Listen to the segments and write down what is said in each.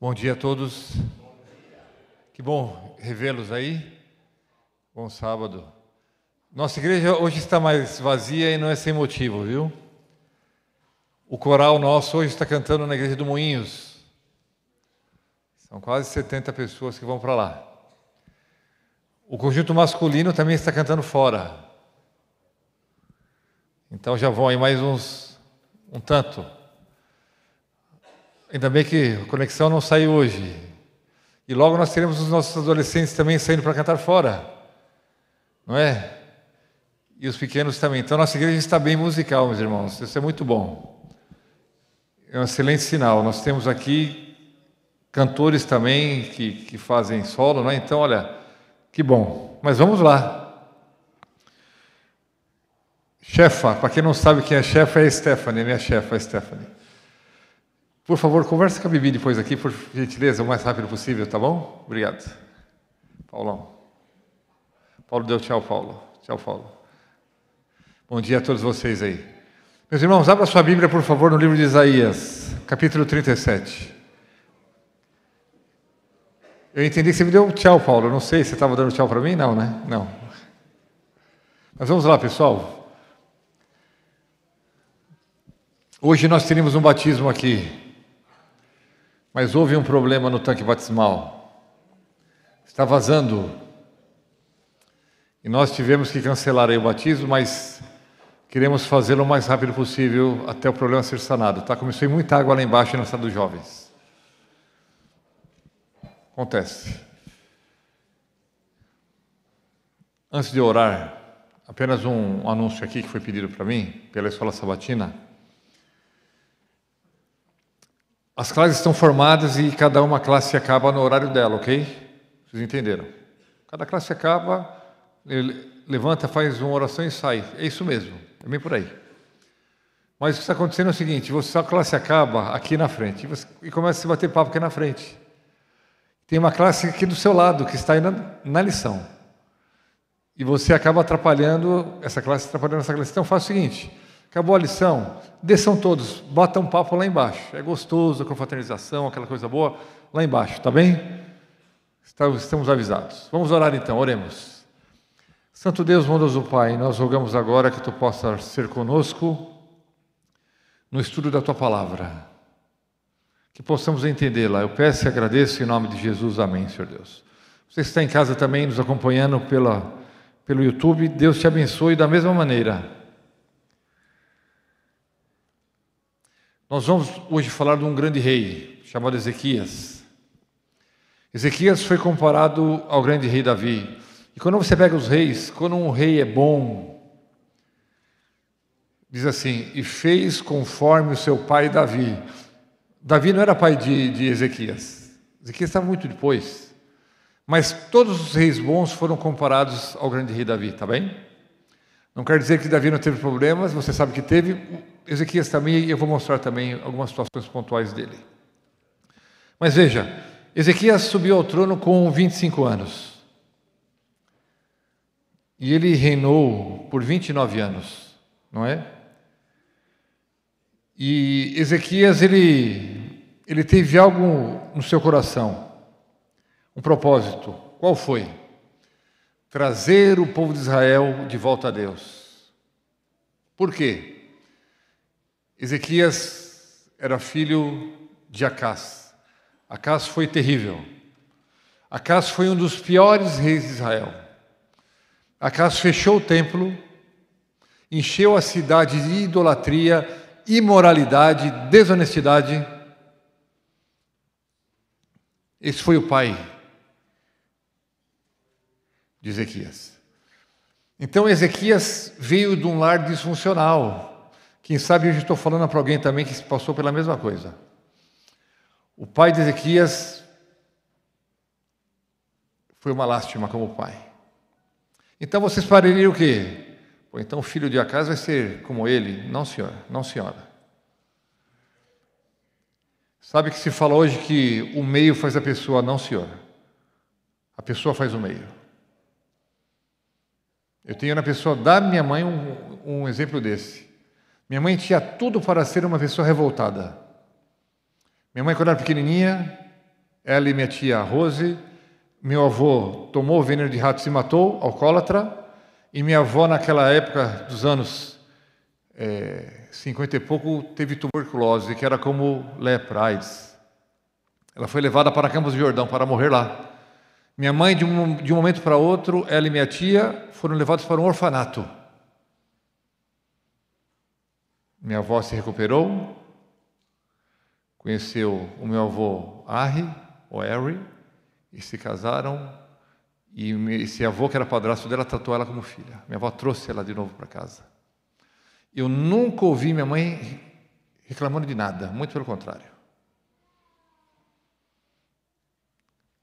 Bom dia a todos. Que bom revê-los aí. Bom sábado. Nossa igreja hoje está mais vazia e não é sem motivo, viu? O coral nosso hoje está cantando na igreja do Moinhos. São quase 70 pessoas que vão para lá. O conjunto masculino também está cantando fora. Então já vão aí mais uns um tanto. Ainda bem que a conexão não saiu hoje. E logo nós teremos os nossos adolescentes também saindo para cantar fora não é? E os pequenos também. Então, nossa igreja está bem musical, meus irmãos. Isso é muito bom. É um excelente sinal. Nós temos aqui cantores também que, que fazem solo, não é? Então, olha, que bom. Mas vamos lá. Chefa, para quem não sabe quem é chefa, é a Stephanie, minha chefa, a Stephanie. Por favor, converse com a Bibi depois aqui, por gentileza, o mais rápido possível, tá bom? Obrigado. Paulão. Paulo deu tchau, Paulo. Tchau, Paulo. Bom dia a todos vocês aí. Meus irmãos, abra sua Bíblia, por favor, no livro de Isaías, capítulo 37. Eu entendi que você me deu um tchau, Paulo. Não sei se você estava dando tchau para mim, não, né? Não. Mas vamos lá, pessoal. Hoje nós teríamos um batismo aqui, mas houve um problema no tanque batismal. Está vazando e nós tivemos que cancelar o batismo, mas queremos fazê-lo o mais rápido possível até o problema ser sanado. Tá? Começou muita água lá embaixo na sala dos jovens. Acontece. Antes de orar, apenas um anúncio aqui que foi pedido para mim pela Escola Sabatina. As classes estão formadas e cada uma classe acaba no horário dela, ok? Vocês entenderam? Cada classe acaba ele levanta, faz uma oração e sai. É isso mesmo, é bem por aí. Mas o que está acontecendo é o seguinte: você a classe acaba aqui na frente e, você, e começa a se bater papo aqui na frente. Tem uma classe aqui do seu lado que está aí na, na lição. E você acaba atrapalhando essa classe, atrapalhando essa classe. Então faz o seguinte: acabou a lição, desçam todos, bota um papo lá embaixo. É gostoso, a confraternização, aquela coisa boa, lá embaixo, tá bem? Estamos avisados. Vamos orar então, oremos. Santo Deus, bondoso Pai, nós rogamos agora que Tu possas ser conosco no estudo da Tua palavra, que possamos entendê-la. Eu peço e agradeço em nome de Jesus. Amém, Senhor Deus. Você que está em casa também nos acompanhando pela, pelo YouTube, Deus te abençoe da mesma maneira. Nós vamos hoje falar de um grande rei chamado Ezequias. Ezequias foi comparado ao grande rei Davi. E quando você pega os reis, quando um rei é bom, diz assim: e fez conforme o seu pai Davi. Davi não era pai de, de Ezequias. Ezequias estava muito depois. Mas todos os reis bons foram comparados ao grande rei Davi, tá bem? Não quer dizer que Davi não teve problemas, você sabe que teve. Ezequias também, e eu vou mostrar também algumas situações pontuais dele. Mas veja, Ezequias subiu ao trono com 25 anos. E ele reinou por 29 anos, não é? E Ezequias, ele, ele teve algo no seu coração, um propósito. Qual foi? Trazer o povo de Israel de volta a Deus. Por quê? Ezequias era filho de Acás. Acás foi terrível. Acás foi um dos piores reis de Israel. Acaso fechou o templo, encheu a cidade de idolatria, imoralidade, desonestidade. Esse foi o pai de Ezequias. Então, Ezequias veio de um lar disfuncional. Quem sabe eu estou falando para alguém também que se passou pela mesma coisa. O pai de Ezequias foi uma lástima como pai. Então vocês parariam o quê? Ou então o filho de Acas vai ser como ele? Não, senhor, não, senhora. Sabe que se fala hoje que o meio faz a pessoa, não, senhor. A pessoa faz o meio. Eu tenho na pessoa da minha mãe um, um exemplo desse. Minha mãe tinha tudo para ser uma pessoa revoltada. Minha mãe, quando era pequenininha, ela e minha tia Rose meu avô tomou o veneno de rato e se matou, alcoólatra, e minha avó, naquela época dos anos é, 50 e pouco, teve tuberculose, que era como lepra, AIDS. Ela foi levada para Campos do Jordão para morrer lá. Minha mãe, de um, de um momento para outro, ela e minha tia foram levados para um orfanato. Minha avó se recuperou, conheceu o meu avô Harry, ou Harry, e se casaram. E esse avô, que era padrasto dela, tratou ela como filha. Minha avó trouxe ela de novo para casa. Eu nunca ouvi minha mãe reclamando de nada, muito pelo contrário.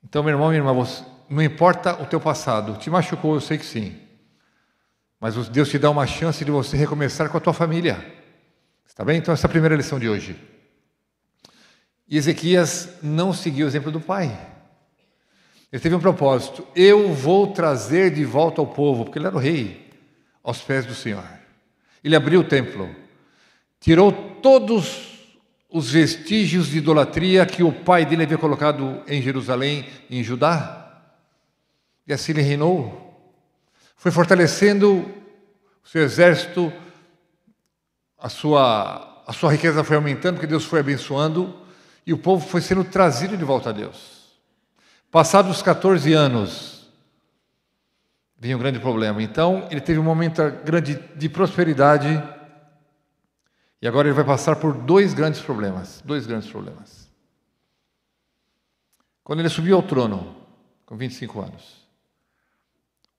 Então, meu irmão, minha irmã, não importa o teu passado, te machucou, eu sei que sim. Mas Deus te dá uma chance de você recomeçar com a tua família. Está bem? Então, essa é a primeira lição de hoje. E Ezequias não seguiu o exemplo do pai. Ele teve um propósito: eu vou trazer de volta ao povo, porque ele era o rei, aos pés do Senhor. Ele abriu o templo, tirou todos os vestígios de idolatria que o pai dele havia colocado em Jerusalém, em Judá, e assim ele reinou. Foi fortalecendo o seu exército, a sua, a sua riqueza foi aumentando, porque Deus foi abençoando, e o povo foi sendo trazido de volta a Deus. Passados os 14 anos, vinha um grande problema. Então, ele teve um momento grande de prosperidade e agora ele vai passar por dois grandes problemas, dois grandes problemas. Quando ele subiu ao trono, com 25 anos,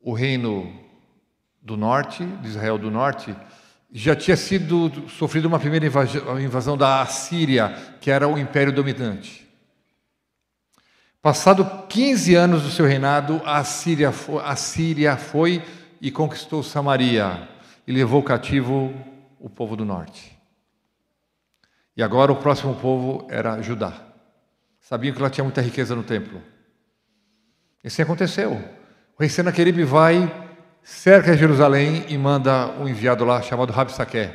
o reino do norte, de Israel do norte, já tinha sido sofrido uma primeira invasão da Assíria, que era o império dominante. Passado 15 anos do seu reinado, a Síria, foi, a Síria foi e conquistou Samaria e levou cativo o povo do norte. E agora o próximo povo era Judá. Sabiam que ela tinha muita riqueza no templo. Isso assim aconteceu. O rei Senaquerib vai, cerca Jerusalém e manda um enviado lá chamado Rabsaque.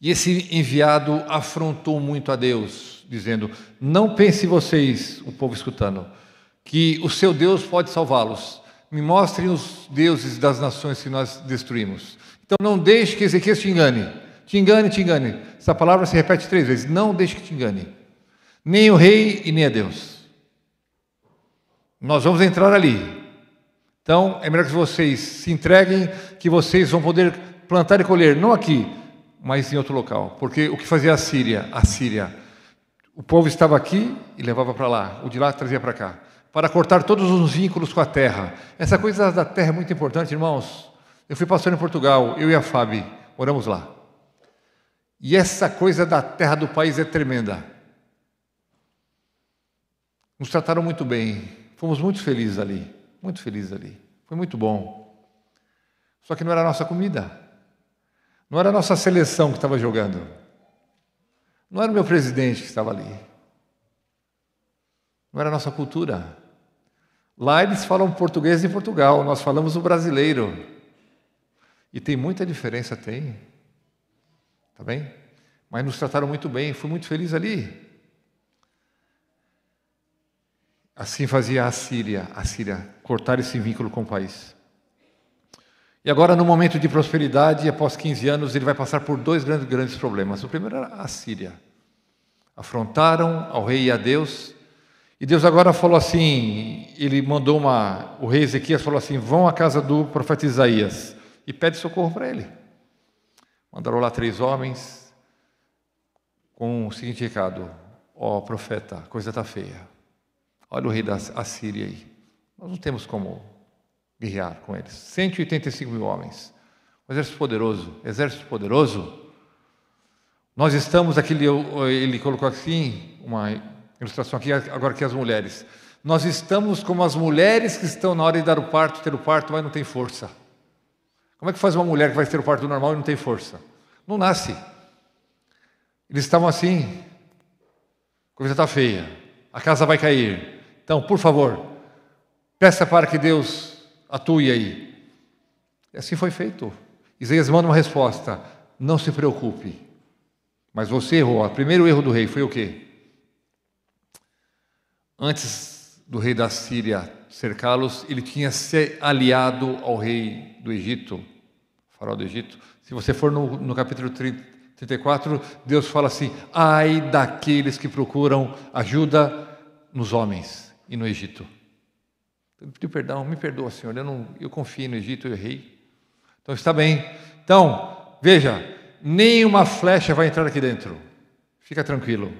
E esse enviado afrontou muito a Deus dizendo: Não pense vocês, o povo escutando, que o seu Deus pode salvá-los. Me mostrem os deuses das nações que nós destruímos. Então não deixe que Ezequias te engane. Te engane, te engane. Essa palavra se repete três vezes. Não deixe que te engane. Nem o rei e nem a Deus. Nós vamos entrar ali. Então é melhor que vocês se entreguem, que vocês vão poder plantar e colher, não aqui, mas em outro local. Porque o que fazia a Síria? A Síria o povo estava aqui e levava para lá, o de lá trazia para cá, para cortar todos os vínculos com a terra. Essa coisa da terra é muito importante, irmãos. Eu fui pastor em Portugal, eu e a Fábio, moramos lá. E essa coisa da terra do país é tremenda. Nos trataram muito bem, fomos muito felizes ali, muito felizes ali. Foi muito bom. Só que não era a nossa comida, não era a nossa seleção que estava jogando. Não era o meu presidente que estava ali. Não era a nossa cultura. Lá eles falam português de Portugal, nós falamos o brasileiro. E tem muita diferença, tem. Tá bem? Mas nos trataram muito bem, fui muito feliz ali. Assim fazia a Síria, a Síria, cortar esse vínculo com o país. E agora, no momento de prosperidade, após 15 anos, ele vai passar por dois grandes, grandes problemas. O primeiro era a Síria afrontaram ao rei e a Deus. E Deus agora falou assim, ele mandou uma, o rei Ezequias falou assim, vão à casa do profeta Isaías e pede socorro para ele. Mandaram lá três homens com o seguinte recado: ó oh, profeta, coisa está feia. Olha o rei da Assíria aí. Nós não temos como guerrear com eles. 185 mil homens. Um exército poderoso. Exército poderoso nós estamos, aqui, ele colocou assim, uma ilustração aqui, agora que as mulheres. Nós estamos como as mulheres que estão na hora de dar o parto, ter o parto, mas não tem força. Como é que faz uma mulher que vai ter o parto normal e não tem força? Não nasce. Eles estavam assim, a coisa está feia, a casa vai cair. Então, por favor, peça para que Deus atue aí. E assim foi feito. Isaías manda uma resposta: não se preocupe, mas você errou. O primeiro erro do rei foi o quê? Antes do rei da Síria cercá-los, ele tinha se aliado ao rei do Egito, faraó do Egito. Se você for no, no capítulo 30, 34, Deus fala assim: ai daqueles que procuram ajuda nos homens e no Egito. Ele pediu perdão, me perdoa, Senhor, eu, não, eu confio no Egito, eu errei. Então está bem. Então, veja, nenhuma flecha vai entrar aqui dentro. Fica tranquilo.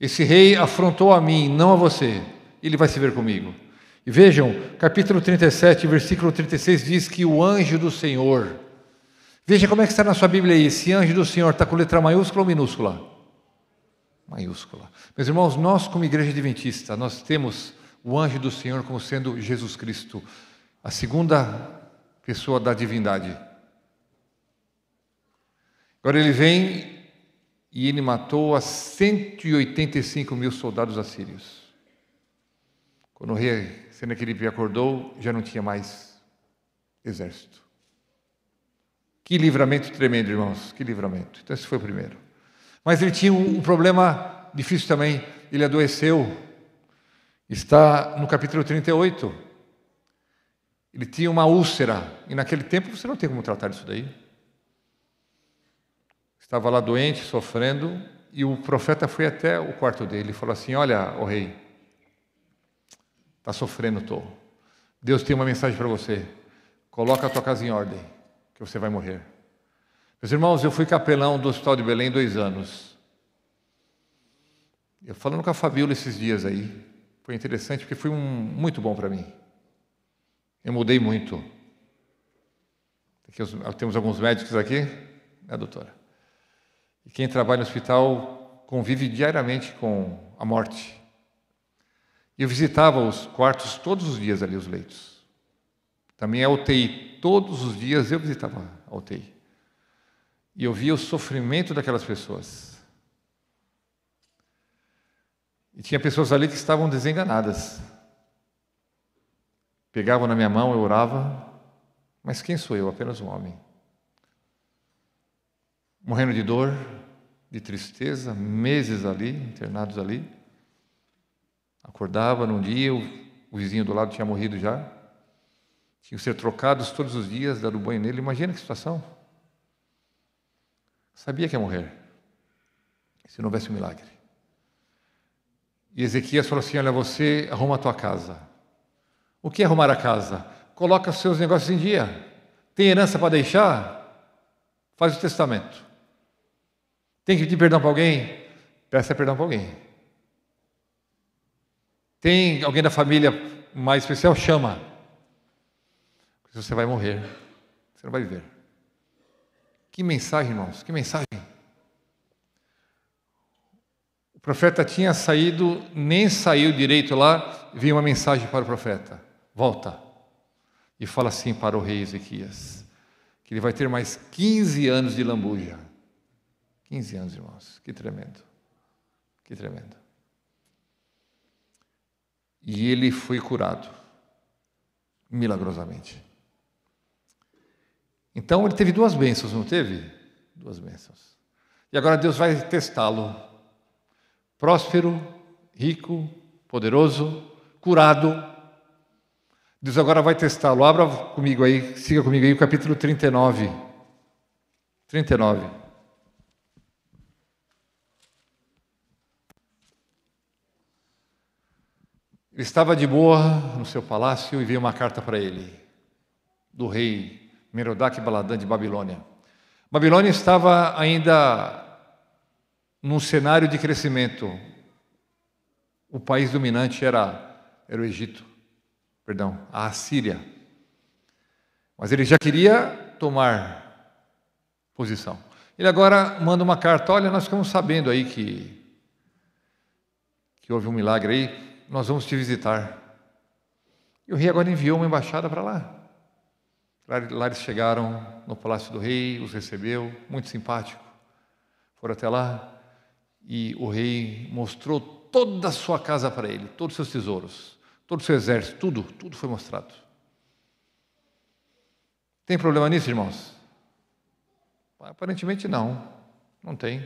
Esse rei afrontou a mim, não a você. Ele vai se ver comigo. E vejam, capítulo 37, versículo 36 diz que o anjo do Senhor. Veja como é que está na sua Bíblia aí. Esse anjo do Senhor está com letra maiúscula ou minúscula? Maiúscula. Meus irmãos, nós, como igreja adventista, nós temos o anjo do Senhor como sendo Jesus Cristo, a segunda pessoa da divindade. Agora ele vem e ele matou a 185 mil soldados assírios. Quando o rei Senaqueribe acordou, já não tinha mais exército. Que livramento tremendo, irmãos, que livramento. Então esse foi o primeiro. Mas ele tinha um problema difícil também, ele adoeceu. Está no capítulo 38. Ele tinha uma úlcera, e naquele tempo você não tem como tratar isso daí. Estava lá doente, sofrendo, e o profeta foi até o quarto dele e falou assim: Olha, o rei, está sofrendo, estou. Deus tem uma mensagem para você. Coloca a tua casa em ordem, que você vai morrer. Meus irmãos, eu fui capelão do Hospital de Belém dois anos. Eu falando com a Fabiola esses dias aí, foi interessante porque foi um, muito bom para mim. Eu mudei muito. Aqui, temos alguns médicos aqui, né, doutora? E quem trabalha no hospital convive diariamente com a morte. Eu visitava os quartos todos os dias ali, os leitos. Também a UTI, todos os dias eu visitava a UTI. E eu via o sofrimento daquelas pessoas. E tinha pessoas ali que estavam desenganadas. Pegavam na minha mão, eu orava, mas quem sou eu? Apenas um homem morrendo de dor, de tristeza, meses ali, internados ali. Acordava num dia, o vizinho do lado tinha morrido já. tinham que ser trocados todos os dias, o banho nele. Imagina que situação. Sabia que ia morrer, se não houvesse um milagre. E Ezequias falou assim: Olha, você arruma a tua casa. O que é arrumar a casa? Coloca os seus negócios em dia. Tem herança para deixar? Faz o testamento. Tem que pedir perdão para alguém? Peça perdão para alguém. Tem alguém da família mais especial? Chama. Porque você vai morrer. Você não vai viver. Que mensagem, irmãos, que mensagem. O profeta tinha saído, nem saiu direito lá, veio uma mensagem para o profeta: volta. E fala assim para o rei Ezequias: que ele vai ter mais 15 anos de lambuja. 15 anos, irmãos. Que tremendo. Que tremendo. E ele foi curado milagrosamente. Então ele teve duas bênçãos, não teve? Duas bênçãos. E agora Deus vai testá-lo. Próspero, rico, poderoso, curado. Deus agora vai testá-lo. Abra comigo aí, siga comigo aí o capítulo 39. 39. estava de boa no seu palácio e veio uma carta para ele, do rei Merodach Baladã de Babilônia. Babilônia estava ainda num cenário de crescimento. O país dominante era, era o Egito, perdão, a Assíria. Mas ele já queria tomar posição. Ele agora manda uma carta: olha, nós ficamos sabendo aí que, que houve um milagre aí nós vamos te visitar. E o rei agora enviou uma embaixada para lá. Lá eles chegaram no palácio do rei, os recebeu, muito simpático. Foram até lá e o rei mostrou toda a sua casa para ele, todos os seus tesouros, todo o seu exército, tudo, tudo foi mostrado. Tem problema nisso, irmãos? Aparentemente não, não tem.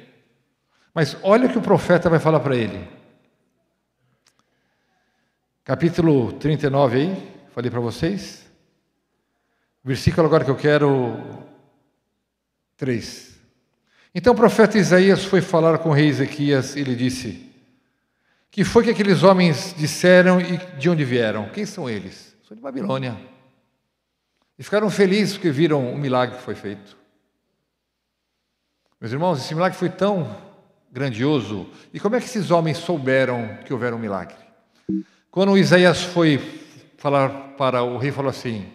Mas olha o que o profeta vai falar para ele. Capítulo 39 aí, falei para vocês. Versículo agora que eu quero 3. Então o profeta Isaías foi falar com o rei Ezequias e lhe disse: Que foi que aqueles homens disseram e de onde vieram? Quem são eles? São de Babilônia. E ficaram felizes porque viram o milagre que foi feito. Meus irmãos, esse milagre foi tão grandioso. E como é que esses homens souberam que houveram um milagre? Quando o Isaías foi falar para o rei, falou assim: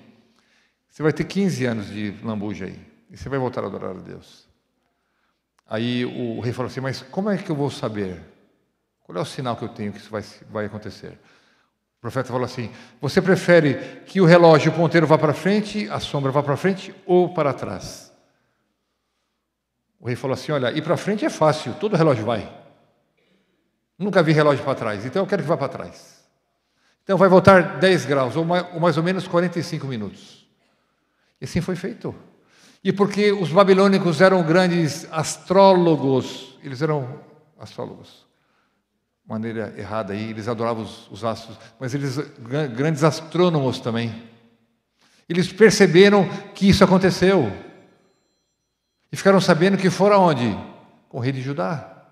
Você vai ter 15 anos de lambuja aí, e você vai voltar a adorar a Deus. Aí o rei falou assim: Mas como é que eu vou saber? Qual é o sinal que eu tenho que isso vai, vai acontecer? O profeta falou assim: Você prefere que o relógio, o ponteiro vá para frente, a sombra vá para frente ou para trás? O rei falou assim: Olha, ir para frente é fácil, todo relógio vai. Nunca vi relógio para trás, então eu quero que vá para trás. Então vai voltar 10 graus, ou mais ou menos 45 minutos. E assim foi feito. E porque os babilônicos eram grandes astrólogos, eles eram astrólogos, maneira errada aí, eles adoravam os, os astros, mas eles grandes astrônomos também. Eles perceberam que isso aconteceu e ficaram sabendo que foram aonde? Com o rei de Judá.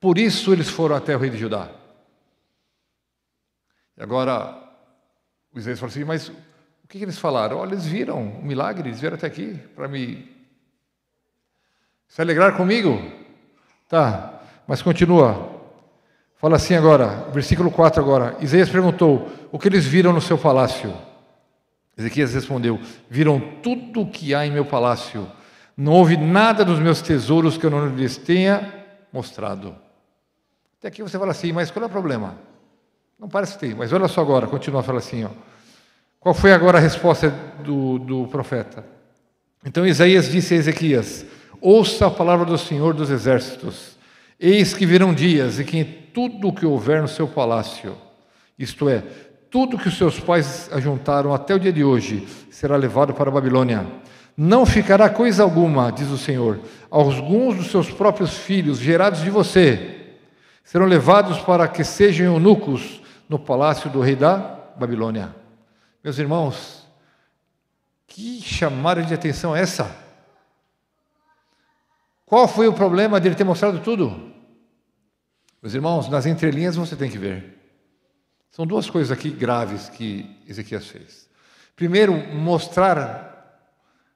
Por isso eles foram até o rei de Judá. E agora, os eles falaram assim, mas o que, que eles falaram? Olha, eles viram o um milagre, eles vieram até aqui para me se alegrar comigo. Tá, mas continua. Fala assim agora, versículo 4 agora. Isaías perguntou: O que eles viram no seu palácio? Ezequias respondeu: Viram tudo o que há em meu palácio. Não houve nada dos meus tesouros que eu não lhes tenha mostrado. Até aqui você fala assim, mas qual é o problema? Não parece que tem, mas olha só agora, continua a falar assim, ó. Qual foi agora a resposta do, do profeta? Então Isaías disse a Ezequias: Ouça a palavra do Senhor dos Exércitos. Eis que virão dias em que tudo o que houver no seu palácio, isto é, tudo que os seus pais ajuntaram até o dia de hoje, será levado para a Babilônia. Não ficará coisa alguma, diz o Senhor, alguns dos seus próprios filhos, gerados de você, serão levados para que sejam eunucos no palácio do rei da Babilônia. Meus irmãos, que chamada de atenção é essa? Qual foi o problema dele ter mostrado tudo? Meus irmãos, nas entrelinhas você tem que ver. São duas coisas aqui graves que Ezequias fez. Primeiro, mostrar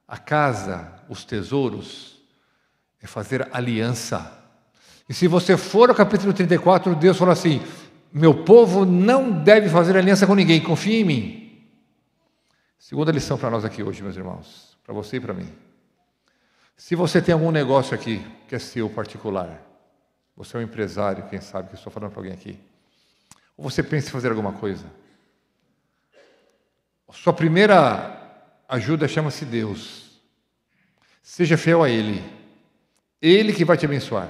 a casa, os tesouros, é fazer aliança. E se você for ao capítulo 34, Deus fala assim: meu povo não deve fazer aliança com ninguém, confie em mim. Segunda lição para nós aqui hoje, meus irmãos, para você e para mim. Se você tem algum negócio aqui que é seu particular, você é um empresário, quem sabe que estou falando para alguém aqui, ou você pensa em fazer alguma coisa, sua primeira ajuda chama-se Deus. Seja fiel a Ele, Ele que vai te abençoar.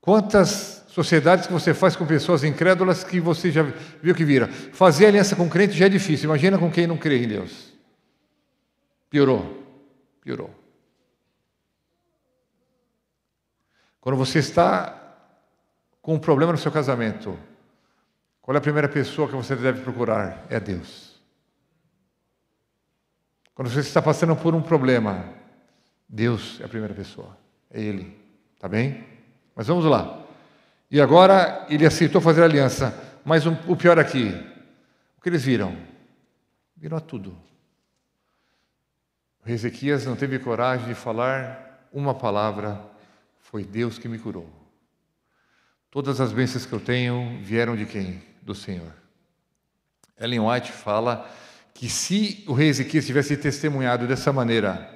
Quantas sociedades que você faz com pessoas incrédulas que você já viu que vira. Fazer aliança com crente já é difícil, imagina com quem não crê em Deus. Piorou, piorou. Quando você está com um problema no seu casamento, qual é a primeira pessoa que você deve procurar? É Deus. Quando você está passando por um problema, Deus é a primeira pessoa, é Ele, tá bem? Mas vamos lá. E agora ele aceitou fazer aliança. Mas um, o pior aqui, o que eles viram? Viram a tudo. O Ezequias não teve coragem de falar uma palavra, foi Deus que me curou. Todas as bênçãos que eu tenho vieram de quem? Do Senhor. Ellen White fala que se o rei Ezequias tivesse testemunhado dessa maneira,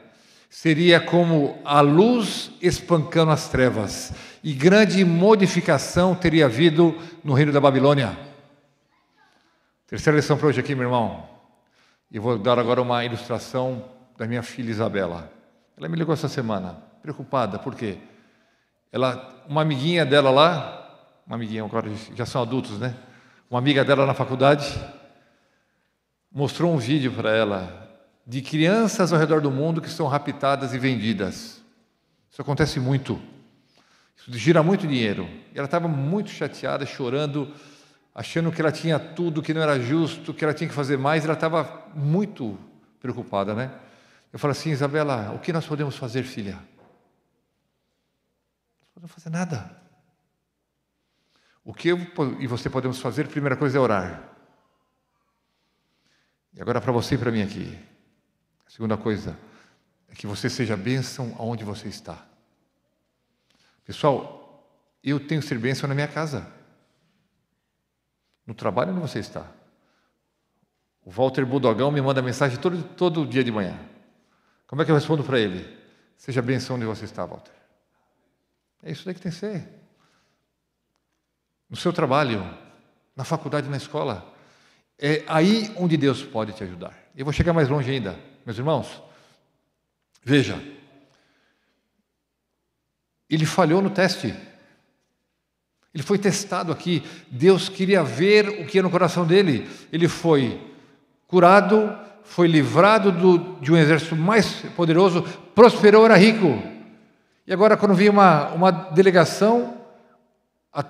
seria como a luz espancando as trevas, e grande modificação teria havido no reino da Babilônia. Terceira lição para hoje aqui, meu irmão. Eu vou dar agora uma ilustração da minha filha Isabela. Ela me ligou essa semana, preocupada, por quê? Ela, uma amiguinha dela lá, uma amiguinha, agora já são adultos, né? Uma amiga dela na faculdade mostrou um vídeo para ela de crianças ao redor do mundo que são raptadas e vendidas. Isso acontece muito. Isso gira muito dinheiro. E ela estava muito chateada, chorando, achando que ela tinha tudo, que não era justo, que ela tinha que fazer mais. Ela estava muito preocupada, né? Eu falo assim, Isabela, o que nós podemos fazer, filha? Não podemos fazer nada. O que eu e você podemos fazer, primeira coisa é orar. E agora para você e para mim aqui. A segunda coisa é que você seja bênção aonde você está. Pessoal, eu tenho que ser bênção na minha casa. No trabalho onde você está. O Walter Budogão me manda mensagem todo, todo dia de manhã. Como é que eu respondo para ele? Seja bênção onde você está, Walter. É isso daí que tem que ser. No seu trabalho, na faculdade, na escola. É aí onde Deus pode te ajudar. Eu vou chegar mais longe ainda. Meus irmãos, veja, ele falhou no teste. Ele foi testado aqui. Deus queria ver o que era é no coração dele. Ele foi curado, foi livrado do, de um exército mais poderoso, prosperou, era rico. E agora, quando vi uma, uma delegação, a,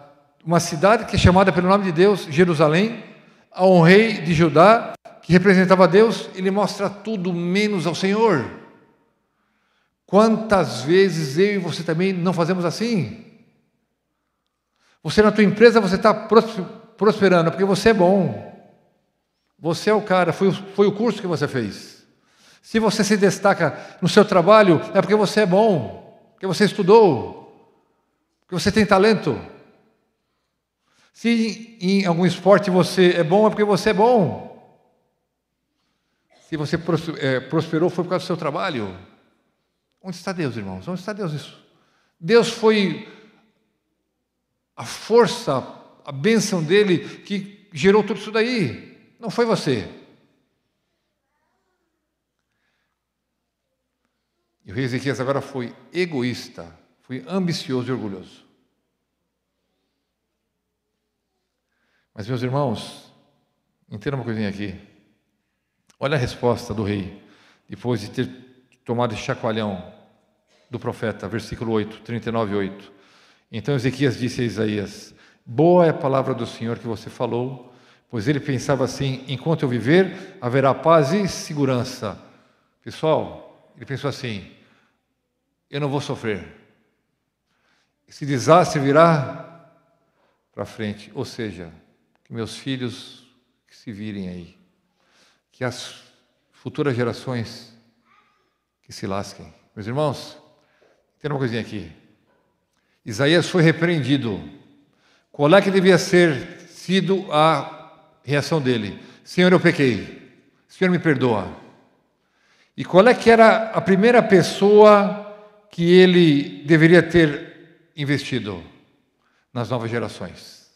uma cidade que é chamada pelo nome de Deus, Jerusalém, a um rei de Judá, que representava Deus, ele mostra tudo menos ao Senhor. Quantas vezes eu e você também não fazemos assim? Você na tua empresa você está prosperando porque você é bom. Você é o cara, foi, foi o curso que você fez. Se você se destaca no seu trabalho, é porque você é bom, porque você estudou, porque você tem talento. Se em algum esporte você é bom, é porque você é bom. Se você é, prosperou, foi por causa do seu trabalho. Onde está Deus, irmãos? Onde está Deus isso? Deus foi a força, a bênção dele que gerou tudo isso daí. Não foi você. E o rei Ezequias agora foi egoísta, foi ambicioso e orgulhoso. Mas, meus irmãos, entenda uma coisinha aqui. Olha a resposta do rei, depois de ter tomado esse chacoalhão do profeta, versículo 8, 39 8. Então Ezequias disse a Isaías: Boa é a palavra do Senhor que você falou, pois ele pensava assim: enquanto eu viver, haverá paz e segurança. Pessoal, ele pensou assim: eu não vou sofrer. Esse desastre virá para frente, ou seja, que meus filhos que se virem aí que as futuras gerações que se lasquem. Meus irmãos, tem uma coisinha aqui. Isaías foi repreendido. Qual é que devia ser sido a reação dele? Senhor, eu pequei. Senhor, me perdoa. E qual é que era a primeira pessoa que ele deveria ter investido nas novas gerações?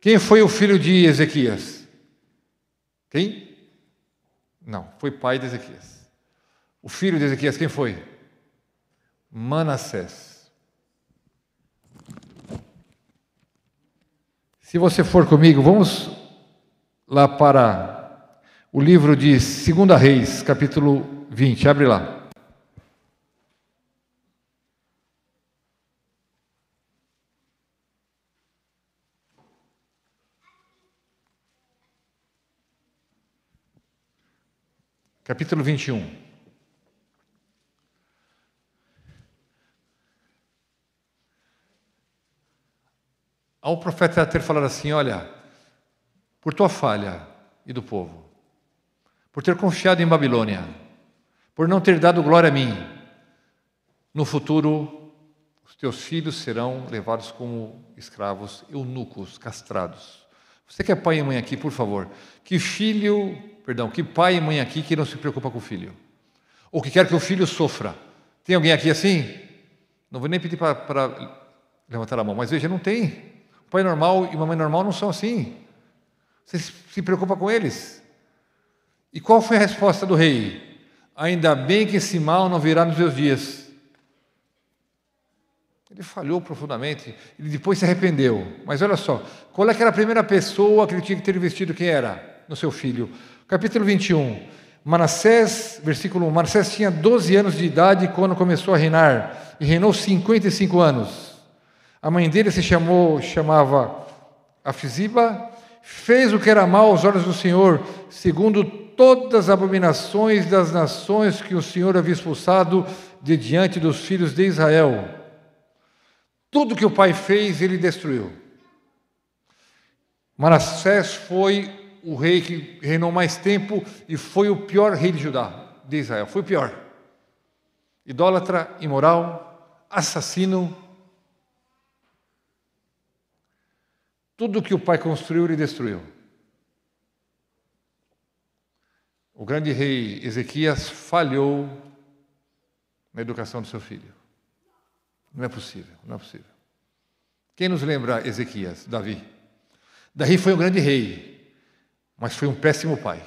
Quem foi o filho de Ezequias? Quem? Não, foi pai de Ezequias. O filho de Ezequias, quem foi? Manassés. Se você for comigo, vamos lá para o livro de 2 Reis, capítulo 20. Abre lá. capítulo 21. Ao profeta ter falado assim: Olha, por tua falha e do povo, por ter confiado em Babilônia, por não ter dado glória a mim, no futuro os teus filhos serão levados como escravos, eunucos, castrados. Você que é pai e mãe aqui, por favor, que filho, perdão, que pai e mãe aqui que não se preocupa com o filho, ou que quer que o filho sofra. Tem alguém aqui assim? Não vou nem pedir para levantar a mão, mas veja, não tem. pai normal e uma mãe normal não são assim. Você se preocupa com eles. E qual foi a resposta do rei? Ainda bem que esse mal não virá nos seus dias. Ele falhou profundamente, ele depois se arrependeu. Mas olha só, qual é que era a primeira pessoa que ele tinha que ter investido? Quem era? No seu filho. Capítulo 21. Manassés, versículo 1. Manassés tinha 12 anos de idade quando começou a reinar, e reinou 55 anos. A mãe dele se chamou, chamava Afziba, fez o que era mal aos olhos do Senhor, segundo todas as abominações das nações que o Senhor havia expulsado de diante dos filhos de Israel tudo que o pai fez, ele destruiu. Manassés foi o rei que reinou mais tempo e foi o pior rei de Judá, de Israel. Foi o pior. Idólatra, imoral, assassino. Tudo que o pai construiu, ele destruiu. O grande rei Ezequias falhou na educação do seu filho. Não é possível, não é possível. Quem nos lembra Ezequias? Davi. Davi foi um grande rei, mas foi um péssimo pai.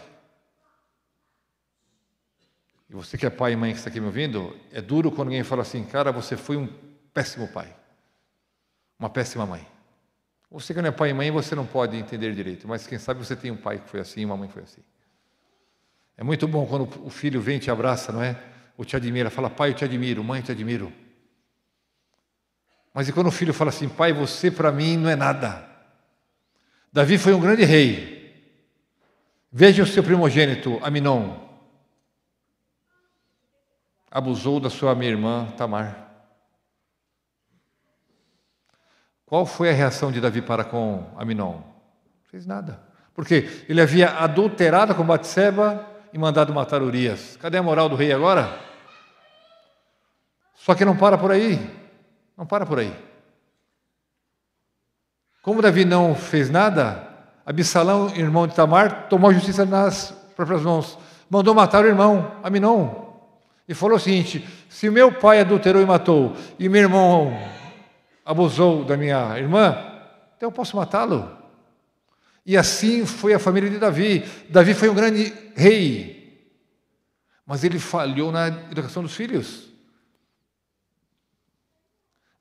E você que é pai e mãe que está aqui me ouvindo, é duro quando alguém fala assim, cara, você foi um péssimo pai, uma péssima mãe. Você que não é pai e mãe, você não pode entender direito, mas quem sabe você tem um pai que foi assim, uma mãe que foi assim. É muito bom quando o filho vem e te abraça, não é? Ou te admira, fala, pai, eu te admiro, mãe, eu te admiro. Mas e quando o filho fala assim, pai, você para mim não é nada. Davi foi um grande rei. Veja o seu primogênito, Aminon. Abusou da sua minha irmã Tamar. Qual foi a reação de Davi para com Aminon? Não fez nada. Porque ele havia adulterado com Batseba e mandado matar Urias. Cadê a moral do rei agora? Só que não para por aí. Não para por aí. Como Davi não fez nada, Absalão, irmão de Tamar, tomou a justiça nas próprias mãos. Mandou matar o irmão, Aminon. E falou o seguinte: se meu pai adulterou e matou, e meu irmão abusou da minha irmã, então eu posso matá-lo. E assim foi a família de Davi. Davi foi um grande rei, mas ele falhou na educação dos filhos.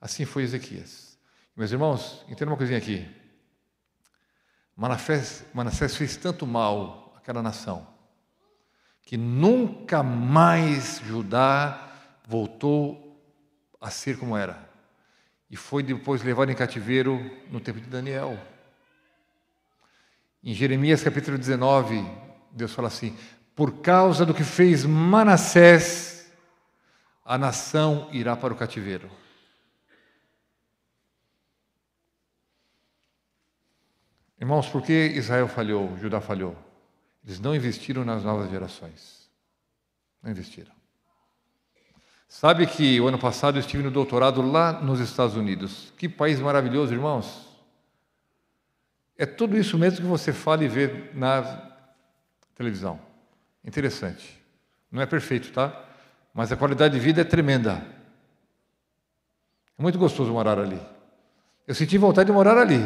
Assim foi Ezequias. Meus irmãos, entenda uma coisinha aqui. Manassés, Manassés fez tanto mal àquela nação que nunca mais Judá voltou a ser como era. E foi depois levado em cativeiro no tempo de Daniel. Em Jeremias capítulo 19, Deus fala assim: Por causa do que fez Manassés, a nação irá para o cativeiro. Irmãos, por que Israel falhou, Judá falhou? Eles não investiram nas novas gerações. Não investiram. Sabe que o ano passado eu estive no doutorado lá nos Estados Unidos. Que país maravilhoso, irmãos. É tudo isso mesmo que você fala e vê na televisão. Interessante. Não é perfeito, tá? Mas a qualidade de vida é tremenda. É muito gostoso morar ali. Eu senti vontade de morar ali.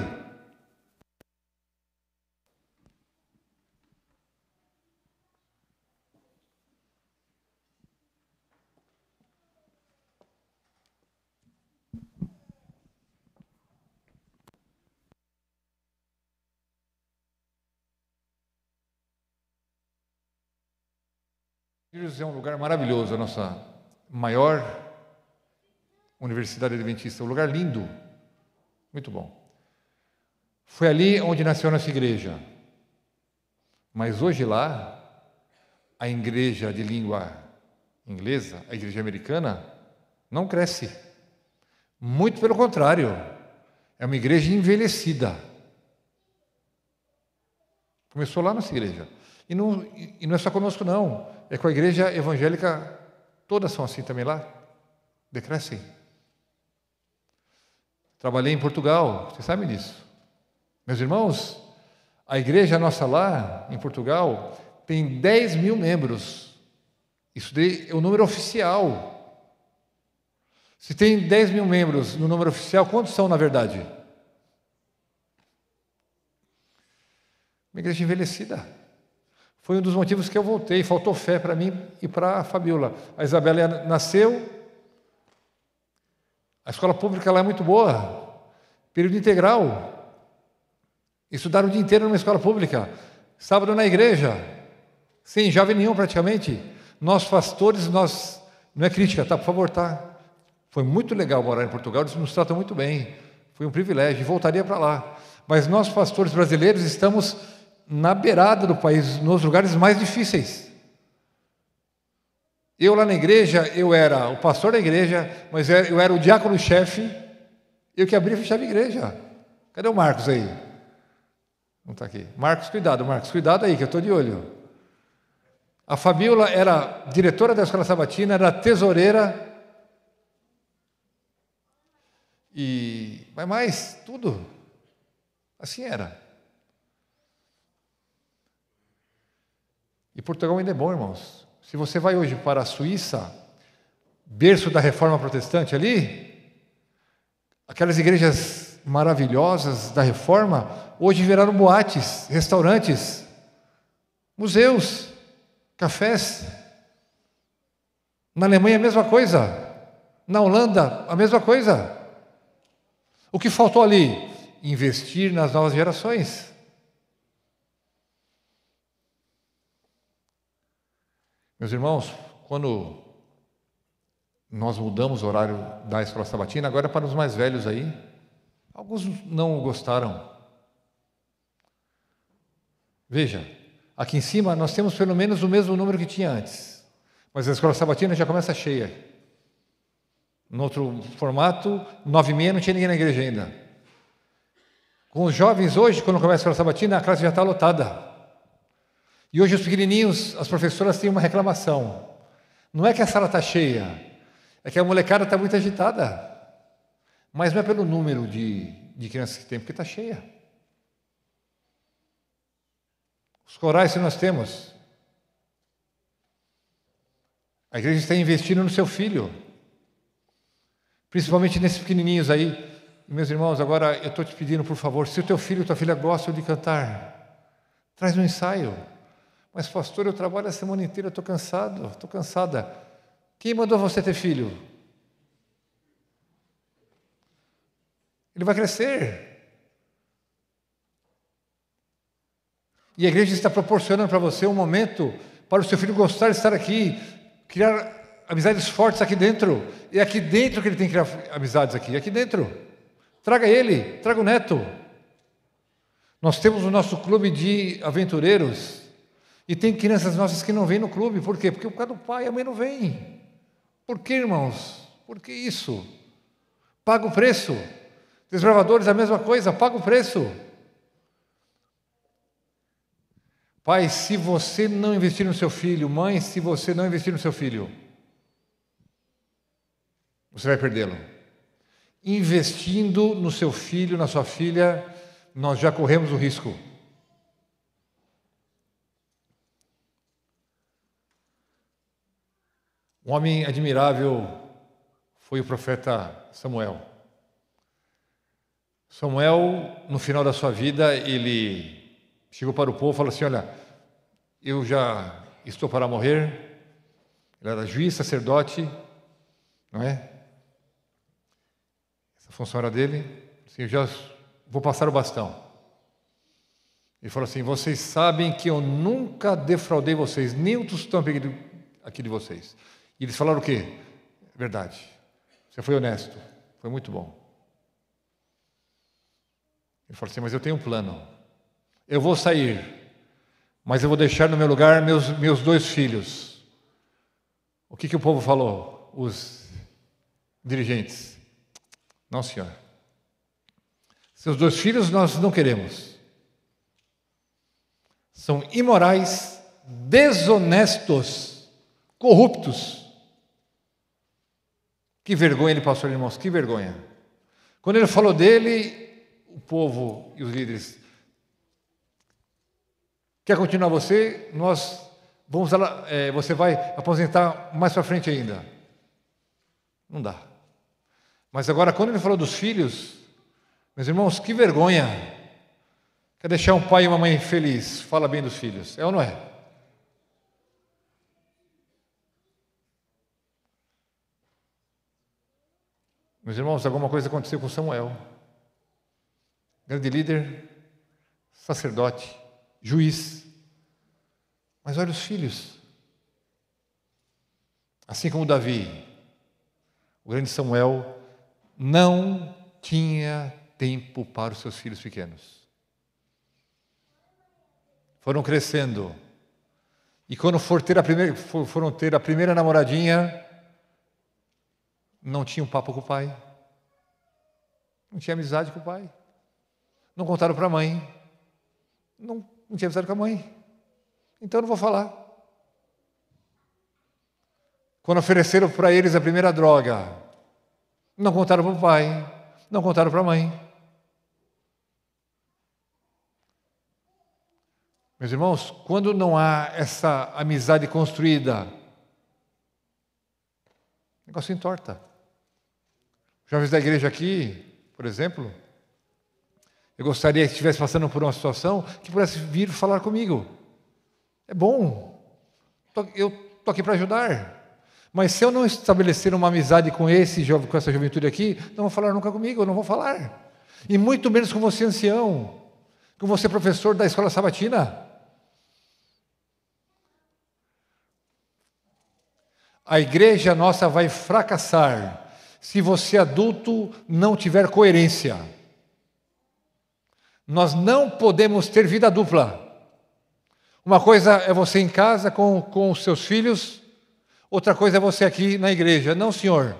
Unidos é um lugar maravilhoso, a nossa maior Universidade Adventista, um lugar lindo, muito bom. Foi ali onde nasceu nossa igreja. Mas hoje lá, a igreja de língua inglesa, a igreja americana, não cresce. Muito pelo contrário, é uma igreja envelhecida. Começou lá nossa igreja. E não, e não é só conosco, não. É com a igreja evangélica, todas são assim também lá. Decrescem. Trabalhei em Portugal, vocês sabem disso. Meus irmãos, a igreja nossa lá, em Portugal, tem 10 mil membros. Isso é o número oficial. Se tem 10 mil membros no número oficial, quantos são na verdade? Uma igreja envelhecida. Foi um dos motivos que eu voltei. Faltou fé para mim e para a Fabiola. A Isabela nasceu. A escola pública lá é muito boa. Período integral. Estudaram o dia inteiro numa escola pública. Sábado na igreja. Sem jovem nenhum, praticamente. Nós, pastores, nós. Não é crítica, tá? Por favor, tá? Foi muito legal morar em Portugal. Eles nos tratam muito bem. Foi um privilégio. Voltaria para lá. Mas nós, pastores brasileiros, estamos na beirada do país, nos lugares mais difíceis. Eu lá na igreja, eu era o pastor da igreja, mas é, eu era o diácono-chefe, eu que abria e fechava a igreja. Cadê o Marcos aí? Não está aqui. Marcos, cuidado, Marcos, cuidado aí, que eu estou de olho. A Fabiola era diretora da escola sabatina, era tesoureira. E vai mais, tudo. Assim era. E Portugal ainda é bom, irmãos. Se você vai hoje para a Suíça, berço da reforma protestante ali, aquelas igrejas maravilhosas da reforma, hoje viraram boates, restaurantes, museus, cafés. Na Alemanha, a mesma coisa. Na Holanda, a mesma coisa. O que faltou ali? Investir nas novas gerações. Meus irmãos, quando nós mudamos o horário da escola sabatina, agora é para os mais velhos aí, alguns não gostaram. Veja, aqui em cima nós temos pelo menos o mesmo número que tinha antes, mas a escola sabatina já começa cheia. No outro formato, nove e meia não tinha ninguém na igreja ainda. Com os jovens hoje, quando começa a escola sabatina, a classe já está lotada. E hoje os pequenininhos, as professoras têm uma reclamação. Não é que a sala está cheia, é que a molecada está muito agitada. Mas não é pelo número de, de crianças que tem, porque está cheia. Os corais que nós temos. A igreja está investindo no seu filho. Principalmente nesses pequenininhos aí. Meus irmãos, agora eu estou te pedindo, por favor, se o teu filho ou tua filha gostam de cantar, traz um ensaio. Mas, pastor, eu trabalho a semana inteira, estou cansado, estou cansada. Quem mandou você ter filho? Ele vai crescer. E a igreja está proporcionando para você um momento para o seu filho gostar de estar aqui, criar amizades fortes aqui dentro. É aqui dentro que ele tem que criar amizades aqui, é aqui dentro. Traga ele, traga o neto. Nós temos o nosso clube de aventureiros e tem crianças nossas que não vêm no clube, por quê? Porque por causa do pai a mãe não vem. Por que, irmãos? Por que isso? Paga o preço. Desbravadores, a mesma coisa, paga o preço. Pai, se você não investir no seu filho, mãe, se você não investir no seu filho, você vai perdê-lo. Investindo no seu filho, na sua filha, nós já corremos o risco. Um homem admirável foi o profeta Samuel. Samuel, no final da sua vida, ele chegou para o povo e falou assim: Olha, eu já estou para morrer. Ele era juiz, sacerdote, não é? Essa função era dele. Assim, eu já vou passar o bastão. Ele falou assim: Vocês sabem que eu nunca defraudei vocês, nem o tostão aqui de vocês. E eles falaram o quê? É verdade. Você foi honesto. Foi muito bom. Ele falou assim: Mas eu tenho um plano. Eu vou sair, mas eu vou deixar no meu lugar meus, meus dois filhos. O que, que o povo falou? Os dirigentes. Não, senhor. Seus dois filhos nós não queremos. São imorais, desonestos, corruptos. Que vergonha ele passou, irmãos, que vergonha. Quando ele falou dele, o povo e os líderes. Quer continuar você? Nós vamos. É, você vai aposentar mais para frente ainda. Não dá. Mas agora, quando ele falou dos filhos, meus irmãos, que vergonha. Quer deixar um pai e uma mãe feliz? Fala bem dos filhos. É ou não é? Meus irmãos, alguma coisa aconteceu com Samuel. Grande líder, sacerdote, juiz. Mas olha os filhos. Assim como Davi, o grande Samuel não tinha tempo para os seus filhos pequenos. Foram crescendo. E quando for ter a primeira, foram ter a primeira namoradinha, não tinham papo com o pai. Não tinha amizade com o pai. Não contaram para a mãe. Não, não tinha amizade com a mãe. Então não vou falar. Quando ofereceram para eles a primeira droga, não contaram para o pai, não contaram para a mãe. Meus irmãos, quando não há essa amizade construída, o negócio entorta. Jovens da igreja aqui, por exemplo, eu gostaria que estivesse passando por uma situação que pudesse vir falar comigo. É bom. Eu estou aqui para ajudar. Mas se eu não estabelecer uma amizade com esse jovem, com essa juventude aqui, não vão falar nunca comigo, eu não vou falar. E muito menos com você, ancião, com você, professor da escola sabatina. A igreja nossa vai fracassar se você adulto não tiver coerência. Nós não podemos ter vida dupla. Uma coisa é você em casa com, com os seus filhos, outra coisa é você aqui na igreja. Não, senhor.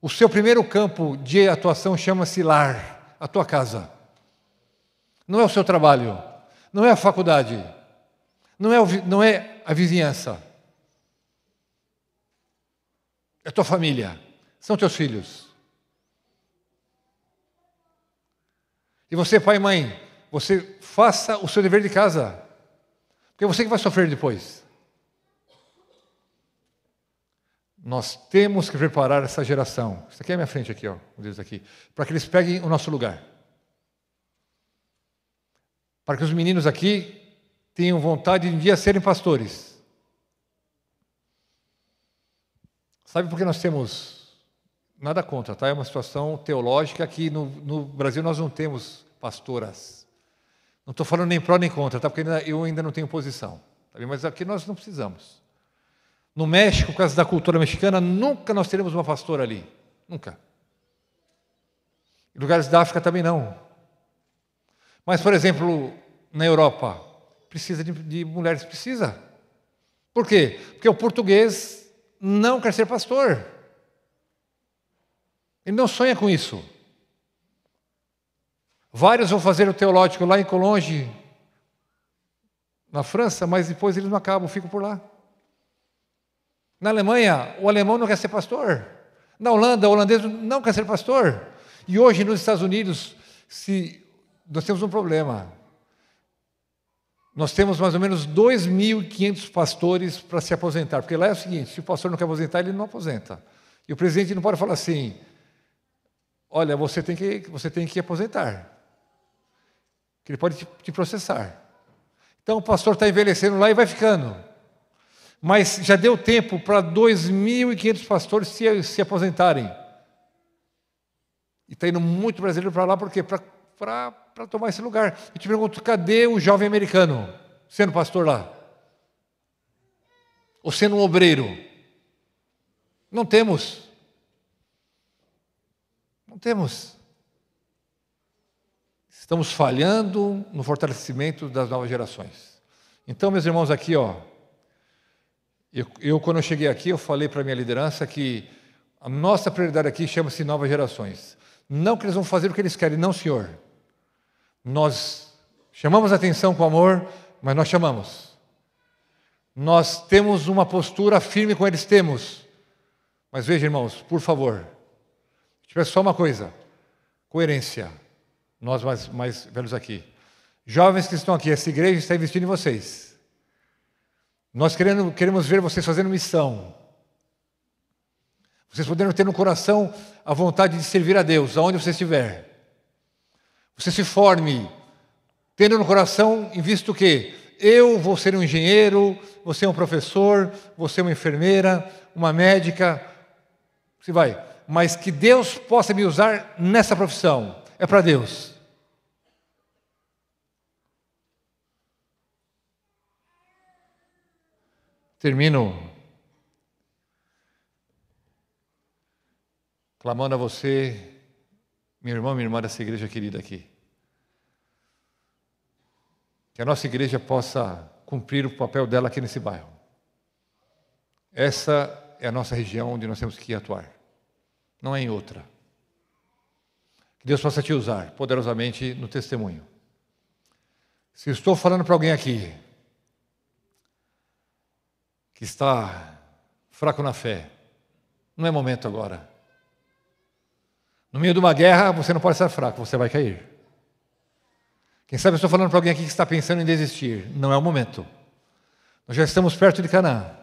O seu primeiro campo de atuação chama-se lar, a tua casa. Não é o seu trabalho, não é a faculdade, não é, o, não é a vizinhança, é a tua família são teus filhos. E você, pai e mãe, você faça o seu dever de casa. Porque é você que vai sofrer depois. Nós temos que preparar essa geração. Isso aqui é a minha frente aqui, ó, Deus aqui, para que eles peguem o nosso lugar. Para que os meninos aqui tenham vontade de um dia serem pastores. Sabe por que nós temos Nada contra, tá? É uma situação teológica que no, no Brasil nós não temos pastoras. Não estou falando nem pró nem contra, tá? Porque ainda, eu ainda não tenho posição. Tá Mas aqui nós não precisamos. No México, por causa da cultura mexicana, nunca nós teremos uma pastora ali. Nunca. Em lugares da África também não. Mas, por exemplo, na Europa, precisa de, de mulheres, precisa. Por quê? Porque o português não quer ser pastor. Ele não sonha com isso. Vários vão fazer o teológico lá em Colonge, na França, mas depois eles não acabam, ficam por lá. Na Alemanha, o alemão não quer ser pastor. Na Holanda, o holandês não quer ser pastor. E hoje, nos Estados Unidos, se nós temos um problema. Nós temos mais ou menos 2.500 pastores para se aposentar, porque lá é o seguinte: se o pastor não quer aposentar, ele não aposenta. E o presidente não pode falar assim: olha, você tem que, você tem que aposentar. Que ele pode te, te processar. Então o pastor está envelhecendo lá e vai ficando. Mas já deu tempo para 2.500 pastores se, se aposentarem. E está indo muito brasileiro para lá, por quê? Para tomar esse lugar. E te pergunto, cadê o jovem americano sendo pastor lá? Ou sendo um obreiro? Não temos temos. Estamos falhando no fortalecimento das novas gerações. Então, meus irmãos, aqui, ó, eu, eu quando eu cheguei aqui, eu falei para a minha liderança que a nossa prioridade aqui chama-se novas gerações. Não que eles vão fazer o que eles querem, não, senhor. Nós chamamos a atenção com amor, mas nós chamamos. Nós temos uma postura firme com eles, temos. Mas veja, irmãos, por favor, Deixa eu ver só uma coisa. Coerência. Nós mais, mais velhos aqui. Jovens que estão aqui, essa igreja está investindo em vocês. Nós querendo, queremos ver vocês fazendo missão. Vocês podendo ter no coração a vontade de servir a Deus, aonde você estiver. Você se forme, tendo no coração, em vista o quê? Eu vou ser um engenheiro, você é um professor, você é uma enfermeira, uma médica. Você vai mas que Deus possa me usar nessa profissão. É para Deus. Termino clamando a você, meu irmão, minha irmã dessa igreja querida aqui. Que a nossa igreja possa cumprir o papel dela aqui nesse bairro. Essa é a nossa região onde nós temos que atuar não é em outra. Que Deus possa te usar poderosamente no testemunho. Se estou falando para alguém aqui que está fraco na fé, não é momento agora. No meio de uma guerra, você não pode estar fraco, você vai cair. Quem sabe eu estou falando para alguém aqui que está pensando em desistir. Não é o momento. Nós já estamos perto de Canaã.